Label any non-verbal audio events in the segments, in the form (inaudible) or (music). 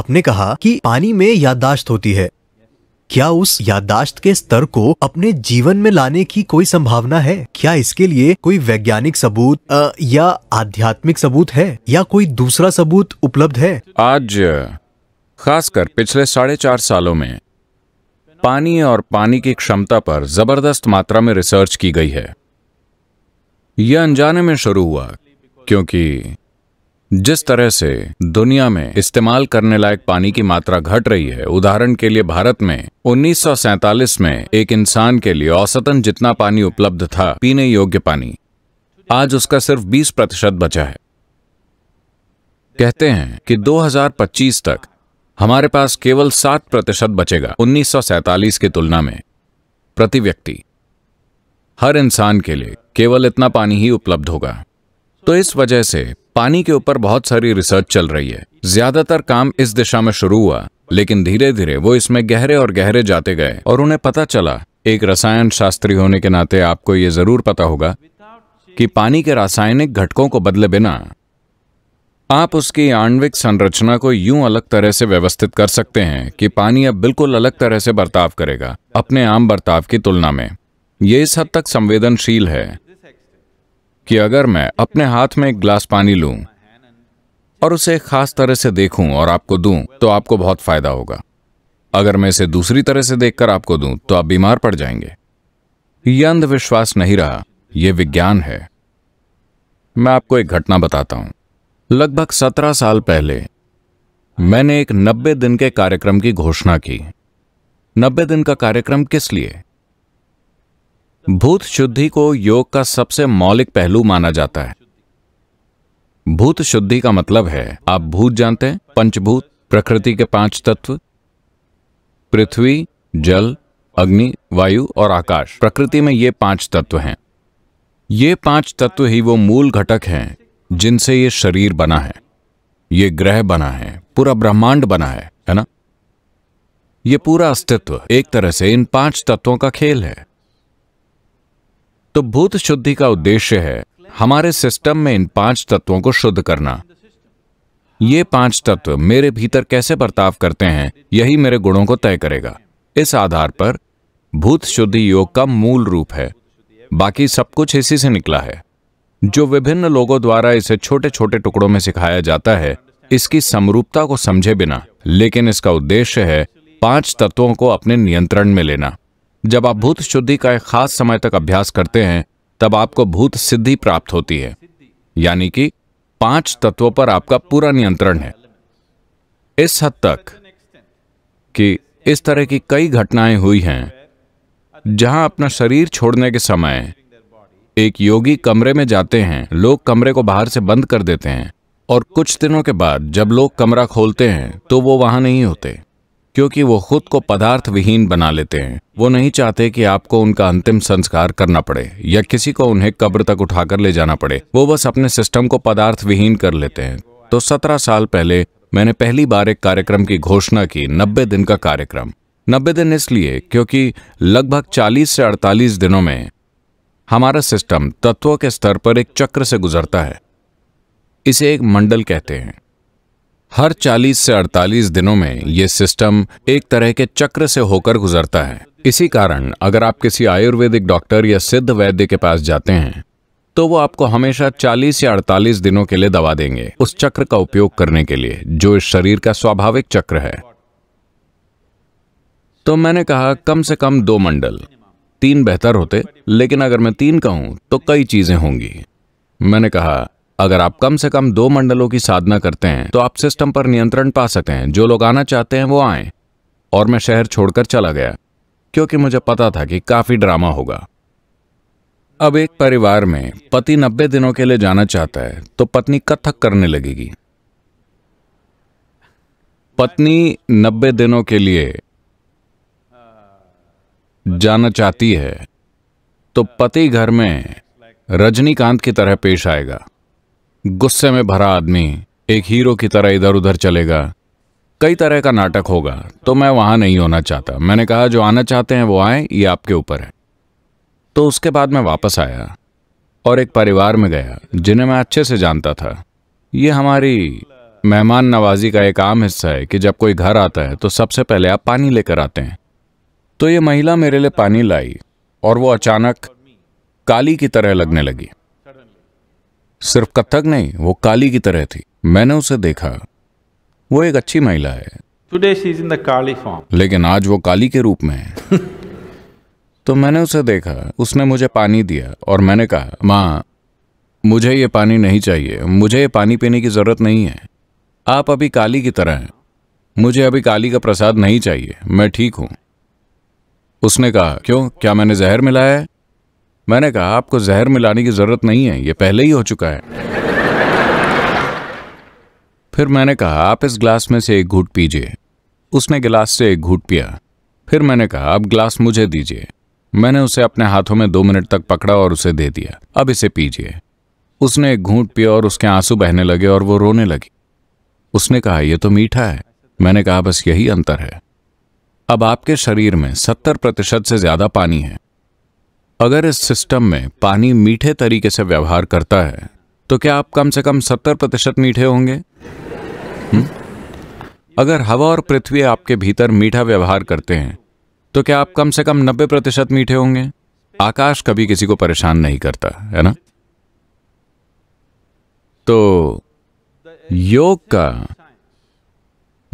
आपने कहा कि पानी में याददाश्त होती है क्या उस याददाश्त के स्तर को अपने जीवन में लाने की कोई संभावना है क्या इसके लिए कोई वैज्ञानिक सबूत आ, या आध्यात्मिक सबूत है या कोई दूसरा सबूत उपलब्ध है आज खासकर पिछले साढ़े चार सालों में पानी और पानी की क्षमता पर जबरदस्त मात्रा में रिसर्च की गई है यह अनजाने में शुरू हुआ क्योंकि जिस तरह से दुनिया में इस्तेमाल करने लायक पानी की मात्रा घट रही है उदाहरण के लिए भारत में उन्नीस में एक इंसान के लिए औसतन जितना पानी उपलब्ध था पीने योग्य पानी आज उसका सिर्फ 20 प्रतिशत बचा है कहते हैं कि 2025 तक हमारे पास केवल 7 प्रतिशत बचेगा उन्नीस की तुलना में प्रति व्यक्ति हर इंसान के लिए केवल इतना पानी ही उपलब्ध होगा तो इस वजह से पानी के ऊपर बहुत सारी रिसर्च चल रही है ज्यादातर काम इस दिशा में शुरू हुआ लेकिन धीरे धीरे वो इसमें गहरे और गहरे जाते गए और उन्हें पता चला एक रसायन शास्त्री होने के नाते आपको ये जरूर पता होगा कि पानी के रासायनिक घटकों को बदले बिना आप उसकी आणविक संरचना को यूं अलग तरह से व्यवस्थित कर सकते हैं कि पानी अब बिल्कुल अलग तरह से बर्ताव करेगा अपने आम बर्ताव की तुलना में ये इस हद तक संवेदनशील है कि अगर मैं अपने हाथ में एक ग्लास पानी लूं और उसे खास तरह से देखूं और आपको दूं तो आपको बहुत फायदा होगा अगर मैं इसे दूसरी तरह से देखकर आपको दूं तो आप बीमार पड़ जाएंगे यह अंधविश्वास नहीं रहा यह विज्ञान है मैं आपको एक घटना बताता हूं लगभग सत्रह साल पहले मैंने एक नब्बे दिन के कार्यक्रम की घोषणा की नब्बे दिन का कार्यक्रम किस लिए भूत शुद्धि को योग का सबसे मौलिक पहलू माना जाता है भूत शुद्धि का मतलब है आप भूत जानते हैं पंचभूत प्रकृति के पांच तत्व पृथ्वी जल अग्नि वायु और आकाश प्रकृति में ये पांच तत्व हैं ये पांच तत्व ही वो मूल घटक हैं जिनसे ये शरीर बना है ये ग्रह बना है पूरा ब्रह्मांड बना है है ना ये पूरा अस्तित्व एक तरह से इन पांच तत्वों का खेल है तो भूत शुद्धि का उद्देश्य है हमारे सिस्टम में इन पांच तत्वों को शुद्ध करना ये पांच तत्व मेरे भीतर कैसे बर्ताव करते हैं यही मेरे गुणों को तय करेगा इस आधार पर भूत शुद्धि योग का मूल रूप है बाकी सब कुछ इसी से निकला है जो विभिन्न लोगों द्वारा इसे छोटे छोटे टुकड़ों में सिखाया जाता है इसकी समरूपता को समझे बिना लेकिन इसका उद्देश्य है पांच तत्वों को अपने नियंत्रण में लेना जब आप भूत शुद्धि का एक खास समय तक अभ्यास करते हैं तब आपको भूत सिद्धि प्राप्त होती है यानी कि पांच तत्वों पर आपका पूरा नियंत्रण है इस हद तक कि इस तरह की कई घटनाएं हुई हैं जहां अपना शरीर छोड़ने के समय एक योगी कमरे में जाते हैं लोग कमरे को बाहर से बंद कर देते हैं और कुछ दिनों के बाद जब लोग कमरा खोलते हैं तो वो वहां नहीं होते क्योंकि वो खुद को पदार्थ विहीन बना लेते हैं वो नहीं चाहते कि आपको उनका अंतिम संस्कार करना पड़े या किसी को उन्हें कब्र तक उठाकर ले जाना पड़े वो बस अपने सिस्टम को पदार्थ विहीन कर लेते हैं तो सत्रह साल पहले मैंने पहली बार एक कार्यक्रम की घोषणा की नब्बे दिन का कार्यक्रम नब्बे दिन इसलिए क्योंकि लगभग चालीस से अड़तालीस दिनों में हमारा सिस्टम तत्वों के स्तर पर एक चक्र से गुजरता है इसे एक मंडल कहते हैं हर 40 से 48 दिनों में ये सिस्टम एक तरह के चक्र से होकर गुजरता है इसी कारण अगर आप किसी आयुर्वेदिक डॉक्टर या सिद्ध वैद्य के पास जाते हैं तो वो आपको हमेशा 40 या 48 दिनों के लिए दवा देंगे उस चक्र का उपयोग करने के लिए जो इस शरीर का स्वाभाविक चक्र है तो मैंने कहा कम से कम दो मंडल तीन बेहतर होते लेकिन अगर मैं तीन कहूं तो कई चीजें होंगी मैंने कहा अगर आप कम से कम दो मंडलों की साधना करते हैं तो आप सिस्टम पर नियंत्रण पा सकते हैं जो लोग आना चाहते हैं वो आए और मैं शहर छोड़कर चला गया क्योंकि मुझे पता था कि काफी ड्रामा होगा अब एक परिवार में पति नब्बे दिनों के लिए जाना चाहता है तो पत्नी कथक करने लगेगी पत्नी नब्बे दिनों के लिए जाना चाहती है तो पति घर में रजनीकांत की तरह पेश आएगा गुस्से में भरा आदमी एक हीरो की तरह इधर उधर चलेगा कई तरह का नाटक होगा तो मैं वहां नहीं होना चाहता मैंने कहा जो आना चाहते हैं वो आए ये आपके ऊपर है तो उसके बाद मैं वापस आया और एक परिवार में गया जिन्हें मैं अच्छे से जानता था ये हमारी मेहमान नवाजी का एक आम हिस्सा है कि जब कोई घर आता है तो सबसे पहले आप पानी लेकर आते हैं तो ये महिला मेरे लिए पानी लाई और वो अचानक काली की तरह लगने लगी सिर्फ कथक नहीं वो काली की तरह थी मैंने उसे देखा वो एक अच्छी महिला है today she is in the Kali form लेकिन आज वो काली के रूप में है (laughs) तो मैंने उसे देखा उसने मुझे पानी दिया और मैंने कहा माँ मुझे ये पानी नहीं चाहिए मुझे ये पानी पीने की ज़रूरत नहीं है आप अभी काली की तरह हैं मुझे अभी काली का प्रसाद नहीं चाहिए मैं ठीक हूं उसने कहा क्यों क्या मैंने जहर मिलाया है मैंने कहा आपको जहर मिलाने की जरूरत नहीं है ये पहले ही हो चुका है फिर मैंने कहा आप इस ग्लास में से एक घूट पीजिए उसने गिलास से एक घूट पिया फिर मैंने कहा आप ग्लास मुझे दीजिए मैंने उसे अपने हाथों में दो मिनट तक पकड़ा और उसे दे दिया अब इसे पीजिए उसने एक घूट पिया और उसके आंसू बहने लगे और वो रोने लगी उसने कहा यह तो मीठा है मैंने कहा बस यही अंतर है अब आपके शरीर में सत्तर प्रतिशत से ज्यादा पानी है अगर इस सिस्टम में पानी मीठे तरीके से व्यवहार करता है तो क्या आप कम से कम सत्तर प्रतिशत मीठे होंगे हुँ? अगर हवा और पृथ्वी आपके भीतर मीठा व्यवहार करते हैं तो क्या आप कम से कम नब्बे प्रतिशत मीठे होंगे आकाश कभी किसी को परेशान नहीं करता है ना तो योग का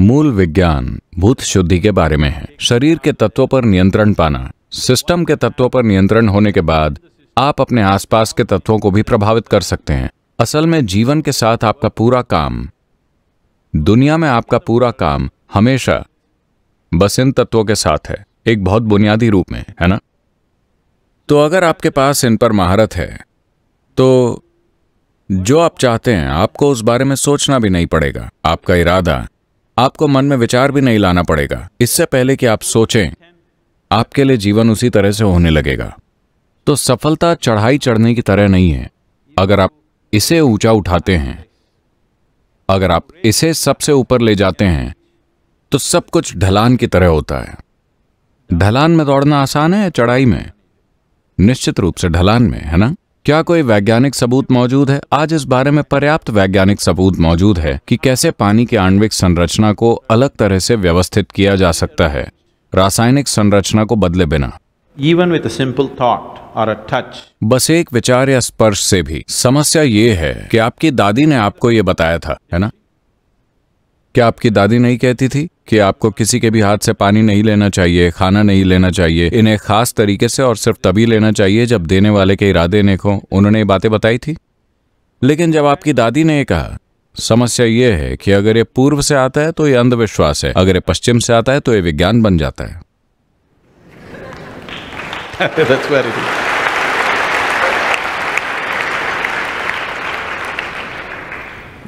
मूल विज्ञान भूत शुद्धि के बारे में है शरीर के तत्वों पर नियंत्रण पाना सिस्टम के तत्वों पर नियंत्रण होने के बाद आप अपने आसपास के तत्वों को भी प्रभावित कर सकते हैं असल में जीवन के साथ आपका पूरा काम दुनिया में आपका पूरा काम हमेशा बस इन तत्वों के साथ है एक बहुत बुनियादी रूप में है ना तो अगर आपके पास इन पर महारत है तो जो आप चाहते हैं आपको उस बारे में सोचना भी नहीं पड़ेगा आपका इरादा आपको मन में विचार भी नहीं लाना पड़ेगा इससे पहले कि आप सोचें आपके लिए जीवन उसी तरह से होने लगेगा तो सफलता चढ़ाई चढ़ने की तरह नहीं है अगर आप इसे ऊंचा उठाते हैं अगर आप इसे सबसे ऊपर ले जाते हैं तो सब कुछ ढलान की तरह होता है ढलान में दौड़ना आसान है चढ़ाई में निश्चित रूप से ढलान में है ना क्या कोई वैज्ञानिक सबूत मौजूद है आज इस बारे में पर्याप्त वैज्ञानिक सबूत मौजूद है कि कैसे पानी की आणविक संरचना को अलग तरह से व्यवस्थित किया जा सकता है रासायनिक संरचना को बदले बिना इवन विद सिंपल थॉट और टच बस एक विचार या स्पर्श से भी समस्या ये है कि आपकी दादी ने आपको ये बताया था है ना क्या आपकी दादी नहीं कहती थी कि आपको किसी के भी हाथ से पानी नहीं लेना चाहिए खाना नहीं लेना चाहिए इन्हें खास तरीके से और सिर्फ तभी लेना चाहिए जब देने वाले के इरादे ने खो उन्होंने ये बातें बताई थी लेकिन जब आपकी दादी ने कहा समस्या ये है कि अगर ये पूर्व से आता है तो ये अंधविश्वास है अगर ये पश्चिम से आता है तो ये विज्ञान बन जाता है (laughs)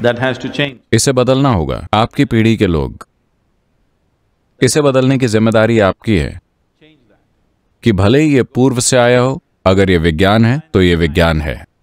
That has to change. इसे बदलना होगा आपकी पीढ़ी के लोग इसे बदलने की जिम्मेदारी आपकी है कि भले ही ये पूर्व से आया हो अगर ये विज्ञान है तो ये विज्ञान है